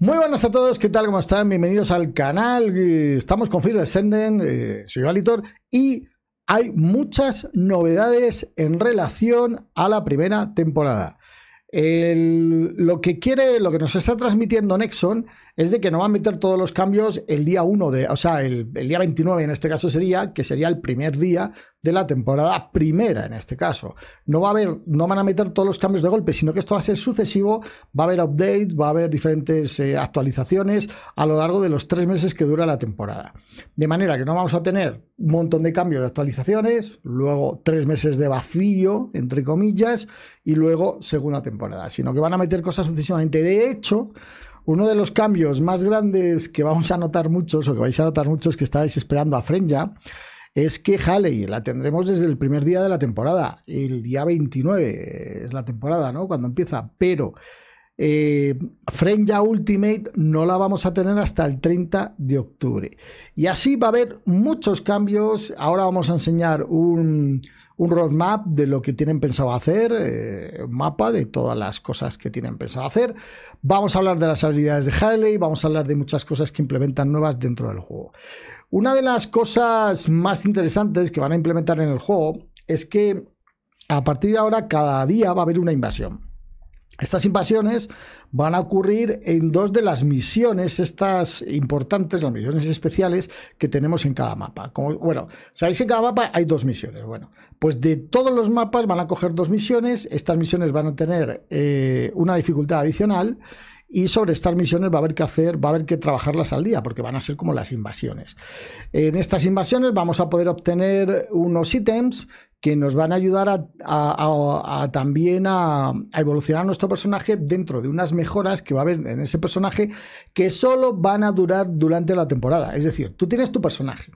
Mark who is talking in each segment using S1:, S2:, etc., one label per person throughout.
S1: Muy buenas a todos, ¿qué tal? ¿Cómo están? Bienvenidos al canal. Estamos con Fear Descendent, eh, soy Alitor y hay muchas novedades en relación a la primera temporada. lo que quiere, lo que nos está transmitiendo Nexon es de que no van a meter todos los cambios el día 1 de, o sea, el, día 29 en este caso sería, que sería el primer día de la temporada primera en este caso. No va a haber, no van a meter todos los cambios de golpe, sino que esto va a ser sucesivo, va a haber update, va a haber diferentes eh, actualizaciones a lo largo de los tres meses que dura la temporada. De manera que no vamos a tener un montón de cambios de actualizaciones, luego tres meses de vacío, entre comillas, y luego segunda temporada, sino que van a meter cosas sucesivamente. De hecho, uno de los cambios más grandes que vamos a notar muchos, o que vais a notar muchos que estáis esperando a Frenja, es que Haley la tendremos desde el primer día de la temporada. El día 29 es la temporada, ¿no? Cuando empieza. Pero eh, Frenja Ultimate no la vamos a tener hasta el 30 de octubre. Y así va a haber muchos cambios. Ahora vamos a enseñar un un roadmap de lo que tienen pensado hacer, eh, un mapa de todas las cosas que tienen pensado hacer. Vamos a hablar de las habilidades de Haley, vamos a hablar de muchas cosas que implementan nuevas dentro del juego. Una de las cosas más interesantes que van a implementar en el juego es que a partir de ahora cada día va a haber una invasión. Estas invasiones van a ocurrir en dos de las misiones, estas importantes, las misiones especiales que tenemos en cada mapa. bueno, sabéis que en cada mapa hay dos misiones. Bueno, pues de todos los mapas van a coger dos misiones. Estas misiones van a tener eh, una dificultad adicional y sobre estas misiones va a haber que hacer, va a haber que trabajarlas al día, porque van a ser como las invasiones. En estas invasiones vamos a poder obtener unos ítems que nos van a ayudar a, también a, evolucionar nuestro personaje dentro de unas mejoras que va a haber en ese personaje que solo van a durar durante la temporada. Es decir, tú tienes tu personaje,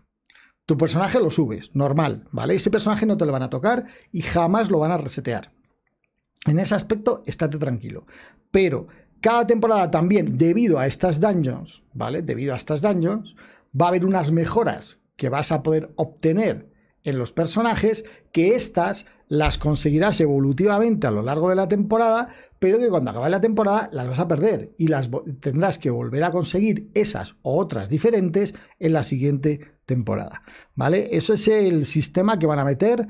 S1: tu personaje lo subes, normal, ¿vale? Ese personaje no te lo van a tocar y jamás lo van a resetear. En ese aspecto, estate tranquilo. Pero cada temporada también, debido a estas dungeons, ¿vale? Debido a estas dungeons, va a haber unas mejoras que vas a poder obtener en los personajes, que estas las conseguirás evolutivamente a lo largo de la temporada, pero que cuando acabe la temporada las vas a perder y las tendrás que volver a conseguir esas o otras diferentes en la siguiente temporada. ¿Vale? Eso es el sistema que van a meter.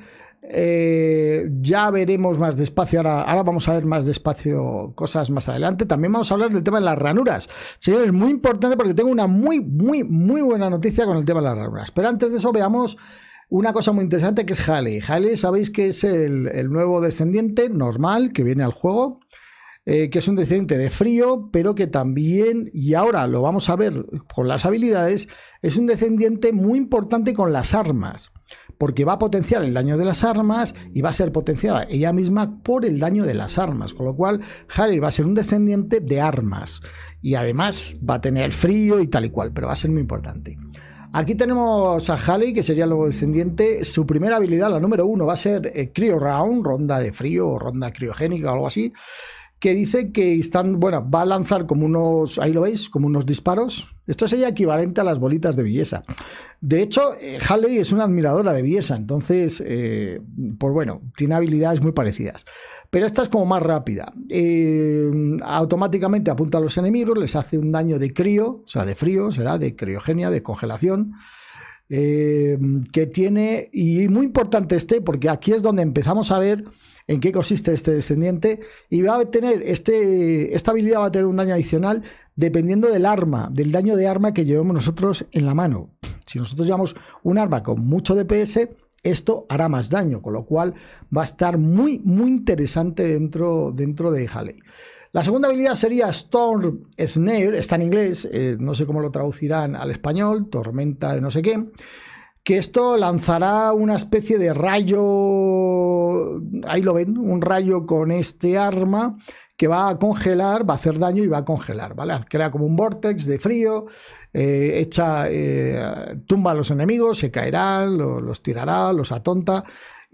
S1: Eh, ya veremos más despacio. Ahora, ahora vamos a ver más despacio cosas más adelante. También vamos a hablar del tema de las ranuras. Señores, muy importante porque tengo una muy, muy, muy buena noticia con el tema de las ranuras. Pero antes de eso, veamos una cosa muy interesante que es Halley. Halley sabéis que es el, nuevo descendiente normal que viene al juego. Eh, que es un descendiente de frío, pero que también, y ahora lo vamos a ver con las habilidades, es un descendiente muy importante con las armas, porque va a potenciar el daño de las armas y va a ser potenciada ella misma por el daño de las armas, con lo cual Halley va a ser un descendiente de armas, y además va a tener frío y tal y cual, pero va a ser muy importante. Aquí tenemos a Halley, que sería nuevo descendiente. Su primera habilidad, la número uno, va a ser eh, Cryo Round, ronda de frío o ronda criogénica o algo así que dice que están, bueno, va a lanzar como unos, ahí lo veis, como unos disparos. Esto sería equivalente a las bolitas de belleza De hecho, eh, Halley es una admiradora de viesa entonces, eh, pues bueno, tiene habilidades muy parecidas. Pero esta es como más rápida. Eh, automáticamente apunta a los enemigos, les hace un daño de crío, o sea, de frío, será de criogenia, de congelación. Eh, que tiene, y muy importante este, porque aquí es donde empezamos a ver en qué consiste este descendiente, y va a tener, este, esta habilidad va a tener un daño adicional dependiendo del arma, del daño de arma que llevemos nosotros en la mano. Si nosotros llevamos un arma con mucho DPS, esto hará más daño, con lo cual va a estar muy, muy interesante dentro, dentro de jale la segunda habilidad sería Storm Snare, está en inglés, eh, no sé cómo lo traducirán al español, tormenta de no sé qué, que esto lanzará una especie de rayo, ahí lo ven, un rayo con este arma que va a congelar, va a hacer daño y va a congelar, ¿vale? Crea como un vortex de frío, eh, echa, eh, tumba a los enemigos, se caerán, los tirará, los atonta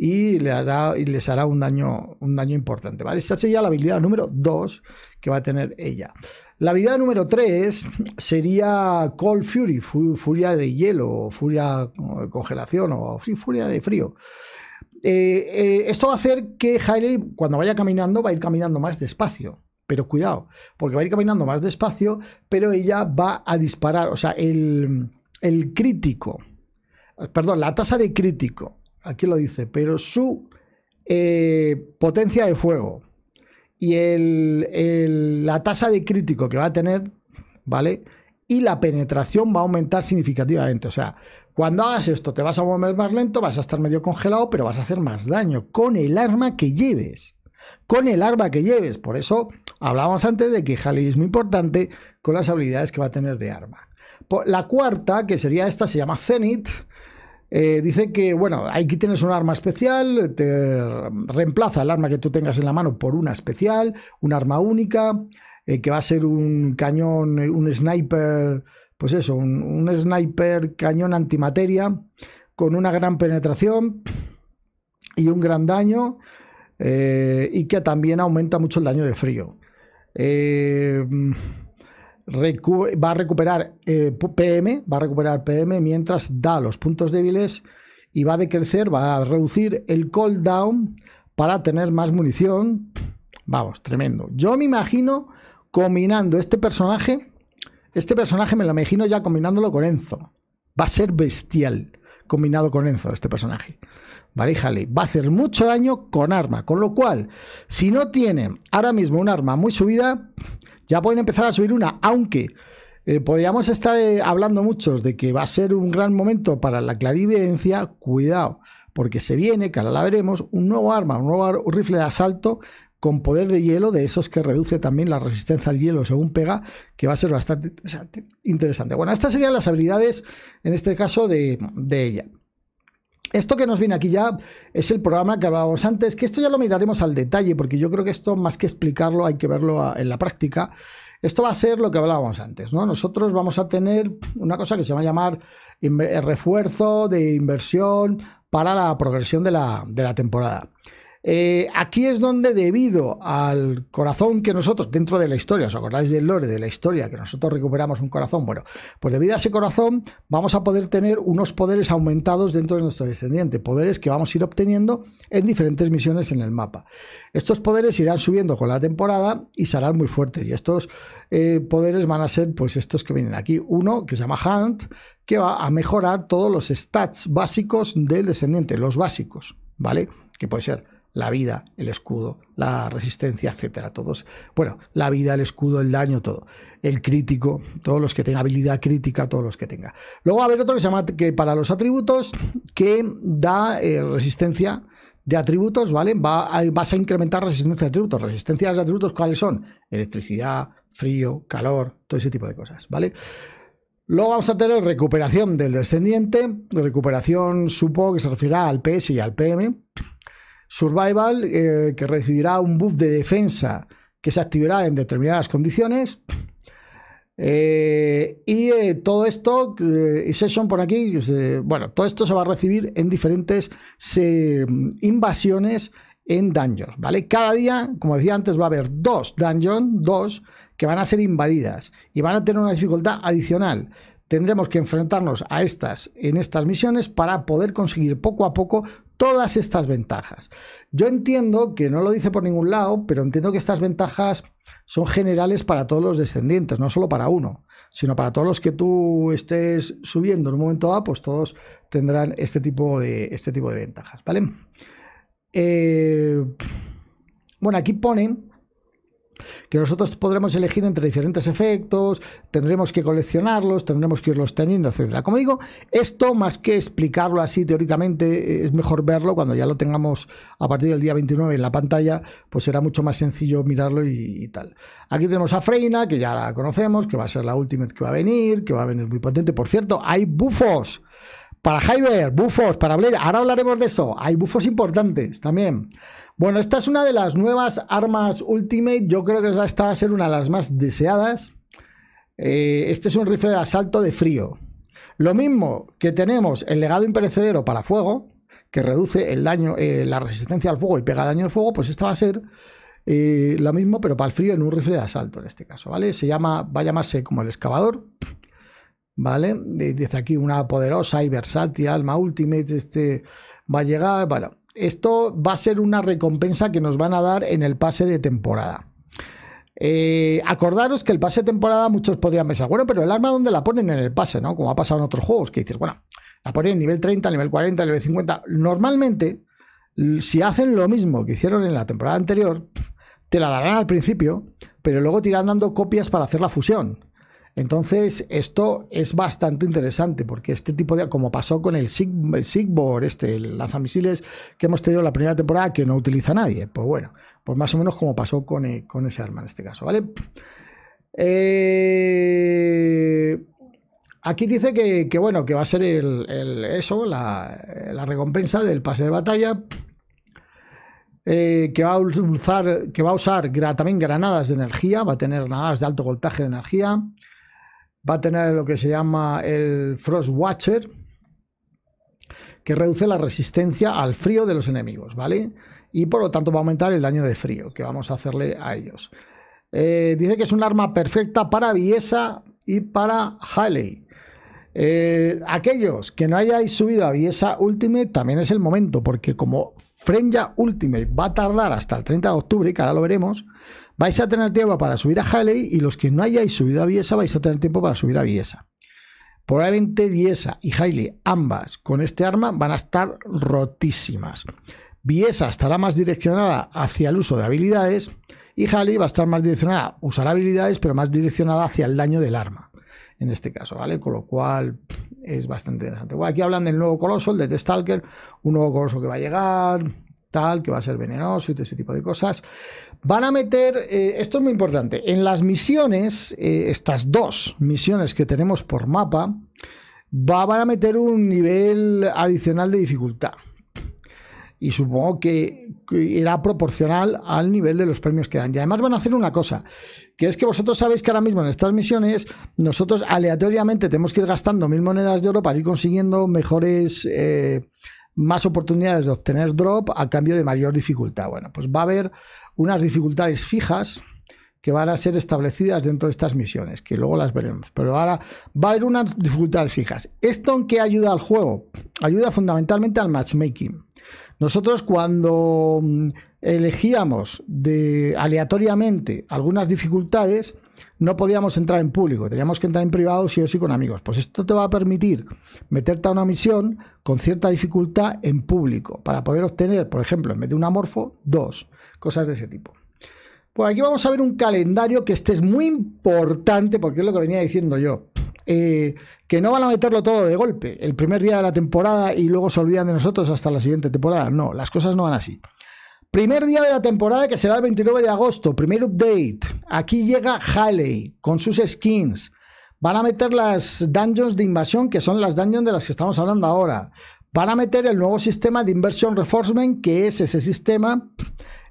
S1: y, le hará, y les hará un daño, un daño importante. ¿vale? Esta sería la habilidad número 2 que va a tener ella. La habilidad número 3 sería Cold Fury, furia de hielo, furia de congelación o furia de frío. Eh, eh, esto va a hacer que Hailey, cuando vaya caminando, va a ir caminando más despacio. Pero cuidado, porque va a ir caminando más despacio, pero ella va a disparar. O sea, el, el crítico, perdón, la tasa de crítico aquí lo dice, pero su eh, potencia de fuego y la tasa de crítico que va a tener, ¿vale? Y la penetración va a aumentar significativamente. O sea, cuando hagas esto te vas a mover más lento, vas a estar medio congelado, pero vas a hacer más daño con el arma que lleves. Con el arma que lleves. Por eso hablábamos antes de que Halley es muy importante con las habilidades que va a tener de arma. La cuarta, que sería esta, se llama Zenith eh, dice que, bueno, aquí tienes un arma especial, te reemplaza el arma que tú tengas en la mano por una especial, un arma única, eh, que va a ser un cañón, eh, un sniper, pues eso, un, sniper cañón antimateria, con una gran penetración y un gran daño, y que también aumenta mucho el daño de frío va a recuperar eh, PM, va a recuperar PM mientras da los puntos débiles y va a decrecer, va a reducir el cooldown para tener más munición. Vamos, tremendo. Yo me imagino combinando este personaje, este personaje me lo imagino ya combinándolo con Enzo. Va a ser bestial combinado con Enzo, este personaje. ¿Vale? va a hacer mucho daño con arma. Con lo cual, si no tiene ahora mismo un arma muy subida, ya pueden empezar a subir una, aunque eh, podríamos estar eh, hablando muchos de que va a ser un gran momento para la clarividencia, cuidado, porque se viene, que ahora la veremos, un nuevo arma, un nuevo rifle de asalto con poder de hielo, de esos que reduce también la resistencia al hielo según pega, que va a ser bastante interesante. Bueno, estas serían las habilidades, en este caso, de, de ella. Esto que nos viene aquí ya es el programa que hablábamos antes, que esto ya lo miraremos al detalle, porque yo creo que esto, más que explicarlo, hay que verlo en la práctica. Esto va a ser lo que hablábamos antes, ¿no? Nosotros vamos a tener una cosa que se va a llamar refuerzo de inversión para la progresión de la, de la temporada. Eh, aquí es donde, debido al corazón que nosotros, dentro de la historia, ¿os acordáis del lore de la historia? Que nosotros recuperamos un corazón. Bueno, pues debido a ese corazón, vamos a poder tener unos poderes aumentados dentro de nuestro descendiente, poderes que vamos a ir obteniendo en diferentes misiones en el mapa. Estos poderes irán subiendo con la temporada y serán muy fuertes. Y estos eh, poderes van a ser, pues, estos que vienen aquí. Uno que se llama Hunt, que va a mejorar todos los stats básicos del descendiente, los básicos, ¿vale? Que puede ser la vida, el escudo, la resistencia, etcétera, todos. Bueno, la vida, el escudo, el daño, todo. El crítico, todos los que tengan habilidad crítica, todos los que tenga. Luego va a haber otro que se llama que para los atributos que da eh, resistencia de atributos, ¿vale? Va vas a incrementar resistencia de atributos. resistencia de atributos, ¿cuáles son? Electricidad, frío, calor, todo ese tipo de cosas, ¿vale? Luego vamos a tener recuperación del descendiente. Recuperación, supongo que se refiere al PS y al PM Survival, eh, que recibirá un buff de defensa que se activará en determinadas condiciones. Eh, y eh, todo esto, y Session por aquí, bueno, todo esto se va a recibir en diferentes invasiones en dungeons, ¿vale? Cada día, como decía antes, va a haber dos dungeons, dos, que van a ser invadidas y van a tener una dificultad adicional. Tendremos que enfrentarnos a estas en estas misiones para poder conseguir poco a poco todas estas ventajas. Yo entiendo que no lo dice por ningún lado, pero entiendo que estas ventajas son generales para todos los descendientes, no solo para uno, sino para todos los que tú estés subiendo en un momento A, pues todos tendrán este tipo de, este tipo de ventajas, ¿vale? Eh, bueno, aquí ponen que nosotros podremos elegir entre diferentes efectos, tendremos que coleccionarlos, tendremos que irlos teniendo, etc. Como digo, esto más que explicarlo así teóricamente, es mejor verlo cuando ya lo tengamos a partir del día 29 en la pantalla, pues será mucho más sencillo mirarlo y, tal. Aquí tenemos a Freina, que ya la conocemos, que va a ser la vez que va a venir, que va a venir muy potente. Por cierto, hay bufos. Para Hyber, buffos, para Blair, ahora hablaremos de eso. Hay bufos importantes también. Bueno, esta es una de las nuevas armas Ultimate. Yo creo que esta va a ser una de las más deseadas. Eh, este es un rifle de asalto de frío. Lo mismo que tenemos el legado imperecedero para fuego, que reduce el daño, eh, la resistencia al fuego y pega daño al fuego, pues esta va a ser eh, lo mismo, pero para el frío en un rifle de asalto en este caso, ¿vale? Se llama, va a llamarse como el excavador. ¿vale? Desde aquí una poderosa y versátil alma Ultimate este, va a llegar. Bueno, esto va a ser una recompensa que nos van a dar en el pase de temporada. Eh, acordaros que el pase de temporada muchos podrían pensar, bueno, pero el arma donde la ponen en el pase, ¿no? Como ha pasado en otros juegos, que dices, bueno, la ponen en nivel 30, nivel 40, nivel 50. Normalmente, si hacen lo mismo que hicieron en la temporada anterior, te la darán al principio, pero luego te dando copias para hacer la fusión. Entonces, esto es bastante interesante porque este tipo de, como pasó con el, SIG, este, lanzamisiles que hemos tenido la primera temporada que no utiliza nadie, pues bueno, pues más o menos como pasó con, eh, ese arma en este caso, ¿vale? Eh, aquí dice que, bueno, que va a ser eso, la, recompensa del pase de batalla. Eh, que, va a usar, que va a usar también granadas de energía, va a tener granadas de alto voltaje de energía va a tener lo que se llama el Frost Watcher, que reduce la resistencia al frío de los enemigos, ¿vale? Y por lo tanto va a aumentar el daño de frío que vamos a hacerle a ellos. Eh, dice que es un arma perfecta para Viesa y para Haley. Eh, aquellos que no hayáis subido a Viesa Ultimate también es el momento, porque como Frenja Ultimate va a tardar hasta el 30 de octubre, que ahora lo veremos, vais a tener tiempo para subir a Haley y los que no hayáis subido a Viesa vais a tener tiempo para subir a Viesa. Probablemente Viesa y Haley ambas con este arma, van a estar rotísimas. Viesa estará más direccionada hacia el uso de habilidades y Haley va a estar más direccionada, usar habilidades, pero más direccionada hacia el daño del arma. En este caso, ¿vale? Con lo cual es bastante interesante. aquí hablan del nuevo coloso, el de The Stalker, un nuevo coloso que va a llegar, tal, que va a ser venenoso y todo ese tipo de cosas. Van a meter, eh, esto es muy importante, en las misiones, eh, estas dos misiones que tenemos por mapa, van a meter un nivel adicional de dificultad. Y supongo que irá proporcional al nivel de los premios que dan. Y además van a hacer una cosa, que es que vosotros sabéis que ahora mismo en estas misiones nosotros aleatoriamente tenemos que ir gastando mil monedas de oro para ir consiguiendo mejores... Eh, más oportunidades de obtener drop a cambio de mayor dificultad. Bueno, pues va a haber unas dificultades fijas que van a ser establecidas dentro de estas misiones, que luego las veremos. Pero ahora va a haber unas dificultades fijas. ¿Esto en qué ayuda al juego? Ayuda fundamentalmente al matchmaking. Nosotros cuando mm, elegíamos de, aleatoriamente algunas dificultades, no podíamos entrar en público, teníamos que entrar en privado sí o sí con amigos. Pues esto te va a permitir meterte a una misión con cierta dificultad en público, para poder obtener, por ejemplo, en vez de un amorfo, dos, cosas de ese tipo. Pues aquí vamos a ver un calendario que este es muy importante, porque es lo que venía diciendo yo. Eh, que no van a meterlo todo de golpe, el primer día de la temporada y luego se olvidan de nosotros hasta la siguiente temporada. No, las cosas no van así. Primer día de la temporada que será el 29 de agosto, primer update. Aquí llega Haley con sus skins. Van a meter las dungeons de invasión, que son las dungeons de las que estamos hablando ahora. Van a meter el nuevo sistema de inversión reinforcement que es ese sistema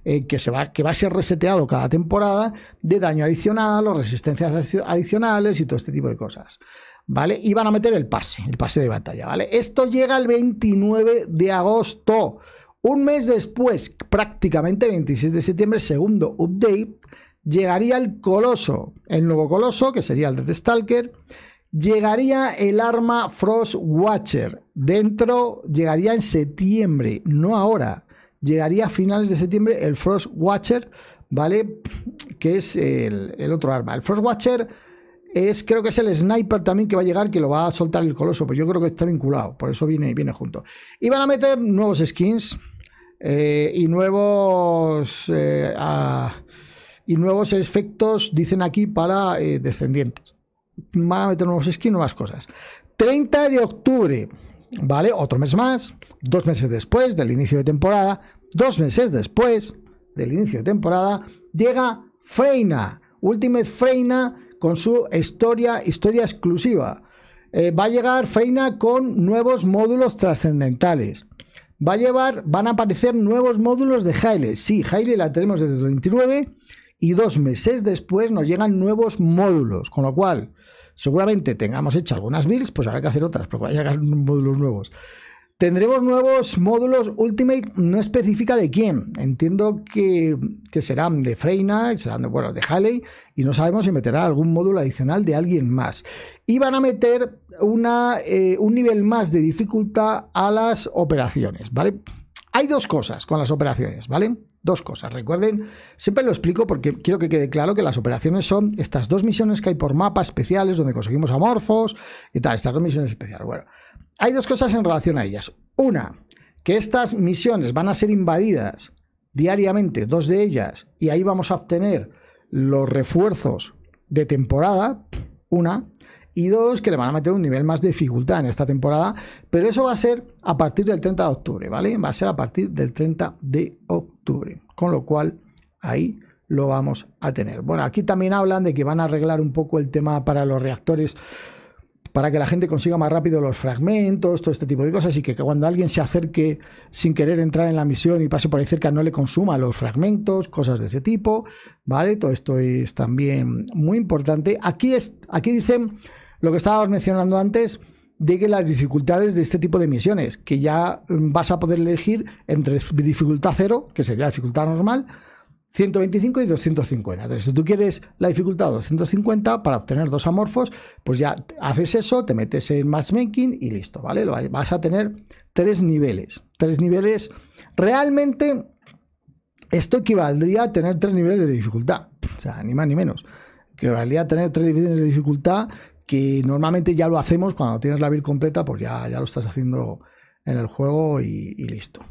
S1: eh, que, se va, que va a ser reseteado cada temporada de daño adicional o resistencias adicionales y todo este tipo de cosas. ¿Vale? Y van a meter el pase, el pase de batalla, ¿vale? Esto llega el 29 de agosto. Un mes después, prácticamente 26 de septiembre, segundo update, llegaría el Coloso, el nuevo Coloso, que sería el de Stalker, llegaría el arma Frost Watcher. Dentro llegaría en septiembre, no ahora. Llegaría a finales de septiembre el Frost Watcher, ¿vale? Que es el, el otro arma. El Frost Watcher es, creo que es el sniper también que va a llegar, que lo va a soltar el coloso, pues yo creo que está vinculado, por eso viene, viene junto. Y van a meter nuevos skins eh, y nuevos... Eh, y nuevos efectos, dicen aquí, para eh, descendientes. Van a meter nuevos skins, nuevas cosas. 30 de octubre, ¿vale? Otro mes más, dos meses después del inicio de temporada, dos meses después del inicio de temporada, llega Freina, Ultimate Freina con su historia, historia exclusiva. Eh, va a llegar Feina con nuevos módulos trascendentales. Va a llevar, van a aparecer nuevos módulos de Haile. Sí, Haile la tenemos desde el 29 y dos meses después nos llegan nuevos módulos, con lo cual seguramente tengamos hecha algunas builds, pues habrá que hacer otras, porque van a llegar módulos nuevos. Tendremos nuevos módulos Ultimate, no específica de quién. Entiendo que, serán de Freina, serán de, bueno, de Haley, y no sabemos si meterá algún módulo adicional de alguien más. Y van a meter una, eh, un nivel más de dificultad a las operaciones, ¿vale? Hay dos cosas con las operaciones, ¿vale? Dos cosas, recuerden, siempre lo explico porque quiero que quede claro que las operaciones son estas dos misiones que hay por mapa especiales donde conseguimos amorfos y tal, estas dos misiones especiales. Bueno, hay dos cosas en relación a ellas. Una, que estas misiones van a ser invadidas diariamente, dos de ellas, y ahí vamos a obtener los refuerzos de temporada, una, y dos, que le van a meter un nivel más de dificultad en esta temporada, pero eso va a ser a partir del 30 de octubre, ¿vale? Va a ser a partir del 30 de octubre, con lo cual ahí lo vamos a tener. Bueno, aquí también hablan de que van a arreglar un poco el tema para los reactores para que la gente consiga más rápido los fragmentos, todo este tipo de cosas, y que, cuando alguien se acerque sin querer entrar en la misión y pase por ahí cerca no le consuma los fragmentos, cosas de ese tipo, ¿vale? Todo esto es también muy importante. Aquí, es, aquí dicen lo que estábamos mencionando antes de que las dificultades de este tipo de misiones, que ya mm, vas a poder elegir entre dificultad 0, que sería la dificultad normal, 125 y 250. Entonces, si tú quieres la dificultad 250 para obtener dos amorfos, pues ya haces eso, te metes en Making y listo, ¿vale? Vas a tener tres niveles. Tres niveles. Realmente, esto equivaldría a tener tres niveles de dificultad. O sea, ni más ni menos. Equivaldría a tener tres niveles de dificultad que normalmente ya lo hacemos cuando tienes la build completa, pues ya, lo estás haciendo en el juego y, y listo.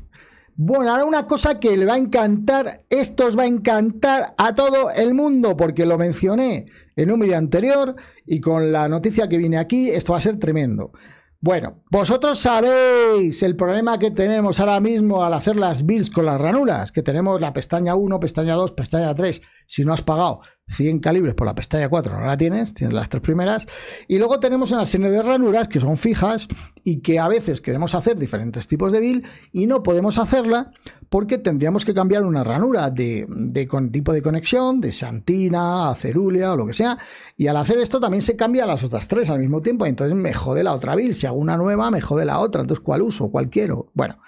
S1: Bueno, ahora una cosa que le va a encantar, esto os va a encantar a todo el mundo, porque lo mencioné en un vídeo anterior y con la noticia que viene aquí, esto va a ser tremendo. Bueno, vosotros sabéis el problema que tenemos ahora mismo al hacer las bills con las ranuras, que tenemos la pestaña 1, pestaña 2, pestaña 3. Si no has pagado 100 calibres por la pestaña 4, no la tienes, tienes las tres primeras. Y luego tenemos una serie de ranuras que son fijas y que a veces queremos hacer diferentes tipos de bill y no podemos hacerla porque tendríamos que cambiar una ranura de, tipo de conexión, de Santina a Cerulia o lo que sea, y al hacer esto también se cambia las otras tres al mismo tiempo, entonces me jode la otra build, si hago una nueva me jode la otra, entonces ¿cuál uso? ¿Cuál quiero? Bueno,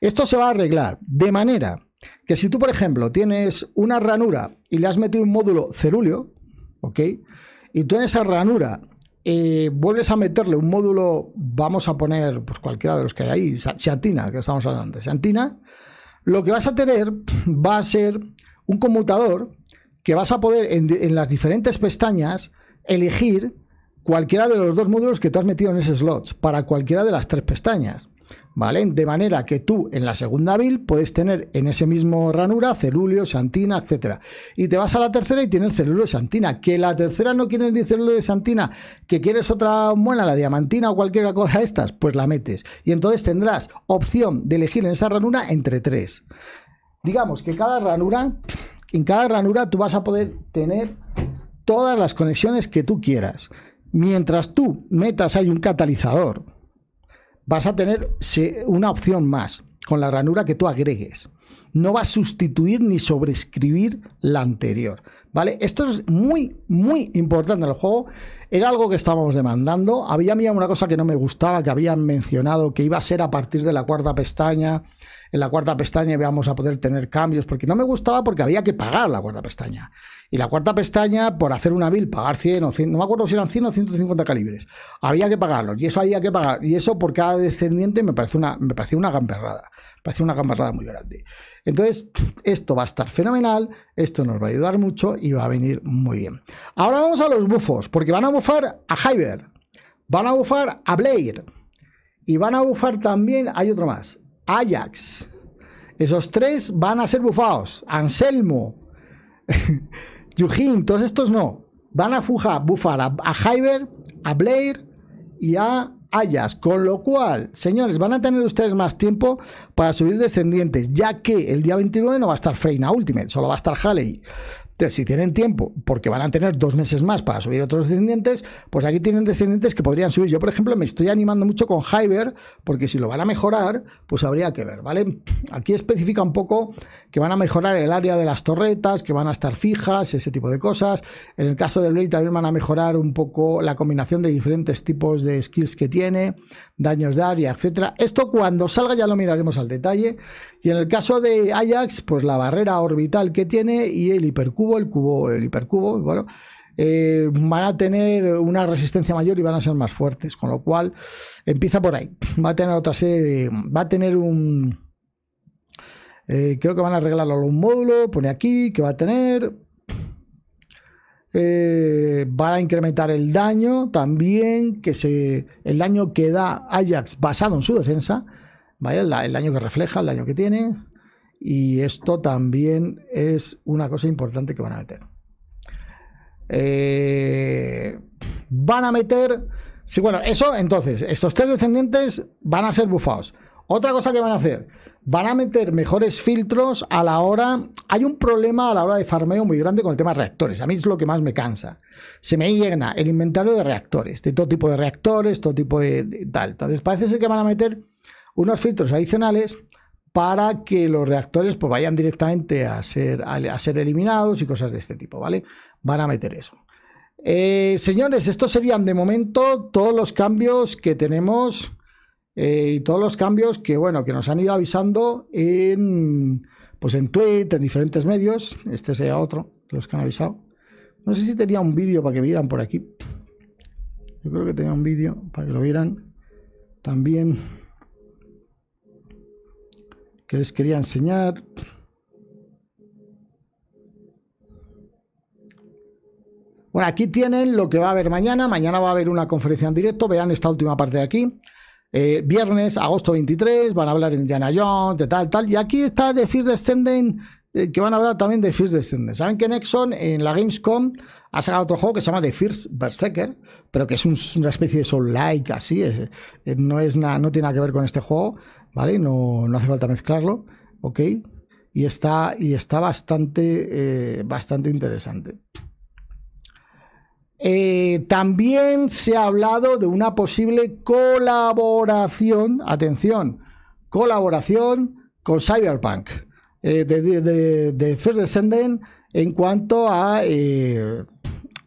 S1: esto se va a arreglar de manera que si tú, por ejemplo, tienes una ranura y le has metido un módulo cerulio, ¿ok? Y tú en esa ranura eh, vuelves a meterle un módulo, vamos a poner pues, cualquiera de los que hay ahí, Santina, que estamos hablando, Santina, lo que vas a tener va a ser un conmutador que vas a poder en, las diferentes pestañas elegir cualquiera de los dos módulos que tú has metido en ese slot para cualquiera de las tres pestañas. ¿vale? De manera que tú en la segunda build puedes tener en ese mismo ranura celulio, santina, etc. Y te vas a la tercera y tienes celulio, santina. Que la tercera no quieres ni celulio, de santina, que quieres otra buena, la diamantina o cualquier cosa de estas, pues la metes. Y entonces tendrás opción de elegir en esa ranura entre tres. Digamos que cada ranura, en cada ranura tú vas a poder tener todas las conexiones que tú quieras. Mientras tú metas hay un catalizador, vas a tener una opción más con la ranura que tú agregues. No va a sustituir ni sobrescribir la anterior. ¿Vale? Esto es muy, muy importante en el juego. Era algo que estábamos demandando. Había una cosa que no me gustaba, que habían mencionado, que iba a ser a partir de la cuarta pestaña en la cuarta pestaña íbamos a poder tener cambios, porque no me gustaba porque había que pagar la cuarta pestaña. Y la cuarta pestaña, por hacer una bill, pagar 100 o 100, no me acuerdo si eran 100 o 150 calibres, había que pagarlos, y eso había que pagar, y eso por cada descendiente me parece una, me una gamberrada, me una gamberrada muy grande. Entonces, esto va a estar fenomenal, esto nos va a ayudar mucho y va a venir muy bien. Ahora vamos a los bufos, porque van a bufar a Hyber, van a bufar a Blair, y van a bufar también, hay otro más, Ajax. Esos tres van a ser bufados. Anselmo, Yujin, todos estos no. Van a bufar a, a a Blair y a Ajax. Con lo cual, señores, van a tener ustedes más tiempo para subir descendientes, ya que el día 29 no va a estar Freina Ultimate, solo va a estar Haley. Entonces, si tienen tiempo, porque van a tener dos meses más para subir otros descendientes, pues aquí tienen descendientes que podrían subir. Yo, por ejemplo, me estoy animando mucho con Hyber, porque si lo van a mejorar, pues habría que ver, ¿vale? Aquí especifica un poco que van a mejorar el área de las torretas, que van a estar fijas, ese tipo de cosas. En el caso de Blade también van a mejorar un poco la combinación de diferentes tipos de skills que tiene, daños de área, etcétera. Esto cuando salga ya lo miraremos al detalle. Y en el caso de Ajax, pues la barrera orbital que tiene y el hipercubo el cubo, el hipercubo, bueno, eh, van a tener una resistencia mayor y van a ser más fuertes, con lo cual empieza por ahí. Va a tener otra serie va a tener un eh, creo que van a arreglarlo a un módulo, pone aquí, que va a tener. Eh, va a incrementar el daño también, que se, el daño que da Ajax basado en su defensa, ¿vale? el, daño que refleja, el daño que tiene. Y esto también es una cosa importante que van a meter. Eh, van a meter. Sí, bueno, eso entonces, estos tres descendientes van a ser bufados. Otra cosa que van a hacer, van a meter mejores filtros a la hora. Hay un problema a la hora de farmeo muy grande con el tema de reactores. A mí es lo que más me cansa. Se me llena el inventario de reactores, de todo tipo de reactores, todo tipo de, de tal. Entonces, parece ser que van a meter unos filtros adicionales para que los reactores pues, vayan directamente a ser, a ser eliminados y cosas de este tipo, ¿vale? Van a meter eso. Eh, señores, estos serían de momento todos los cambios que tenemos eh, y todos los cambios que, bueno, que nos han ido avisando en, pues en Twitter, en diferentes medios. Este sería otro de los que han avisado. No sé si tenía un vídeo para que vieran por aquí. Yo creo que tenía un vídeo para que lo vieran. También que les quería enseñar. Bueno, aquí tienen lo que va a haber mañana. Mañana va a haber una conferencia en directo. Vean esta última parte de aquí. Eh, viernes, agosto 23, van a hablar en Indiana Jones, de tal, tal. Y aquí está The Fear Descending eh, que van a hablar también de First Descendants. Saben que Nexon en la Gamescom ha sacado otro juego que se llama The First Berserker, pero que es una especie de soul-like así, eh, no, es no tiene nada que ver con este juego, ¿vale? No, hace falta mezclarlo, ¿ok? Y está, y está bastante, eh, bastante interesante. también se ha hablado de una posible colaboración, atención, colaboración con Cyberpunk. Eh, de, de, de, First en cuanto eh,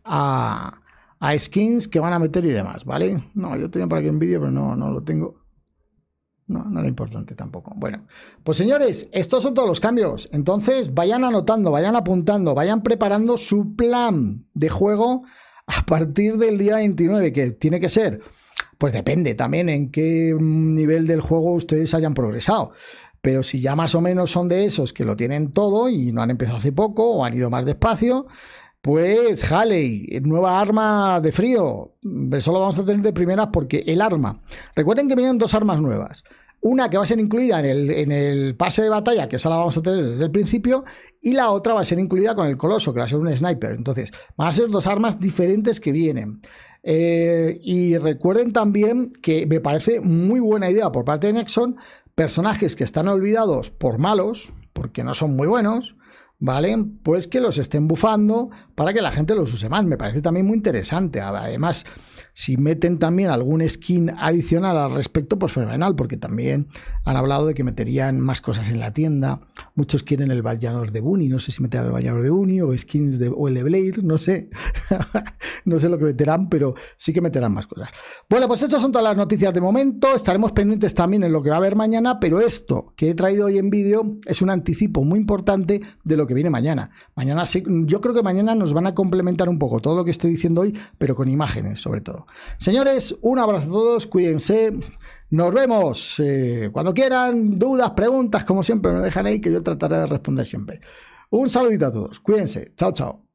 S1: a, a, skins que van a meter y demás, ¿vale? No, yo tenía para que un vídeo, pero no, no lo tengo. No, no era importante tampoco. Bueno, pues señores, estos son todos los cambios. Entonces, vayan anotando, vayan apuntando, vayan preparando su plan de juego a partir del día 29, que tiene que ser pues depende también en qué nivel del juego ustedes hayan progresado. Pero si ya más o menos son de esos que lo tienen todo y no han empezado hace poco o han ido más despacio, pues jale, eh, nueva arma de frío. Mm, Solo vamos a tener de primeras porque el arma. Recuerden que vienen dos armas nuevas. Una que va a ser incluida en el, en el, pase de batalla, que esa la vamos a tener desde el principio, y la otra va a ser incluida con el coloso, que va a ser un sniper. Entonces, van a ser dos armas diferentes que vienen. Eh, y recuerden también que me parece muy buena idea por parte de Nexon personajes que están olvidados por malos, porque no son muy buenos, ¿vale? Pues que los estén bufando para que la gente los use más. Me parece también muy interesante. Además, si meten también algún skin adicional al respecto, pues fenomenal, porque también han hablado de que meterían más cosas en la tienda. Muchos quieren el vallador de Bunny, no sé si meterán el vallador de Bunny o skins de, o el de Blair, no sé. no sé lo que meterán, pero sí que meterán más cosas. Bueno, pues estas son todas las noticias de momento. Estaremos pendientes también en lo que va a haber mañana, pero esto que he traído hoy en vídeo es un anticipo muy importante de lo que viene mañana. Mañana sí, yo creo que mañana nos van a complementar un poco todo lo que estoy diciendo hoy, pero con imágenes sobre todo. Señores, un abrazo a todos, cuídense. Nos vemos eh, cuando quieran. Dudas, preguntas, como siempre, me dejan ahí que yo trataré de responder siempre. Un saludito a todos. Cuídense. Chao, chao.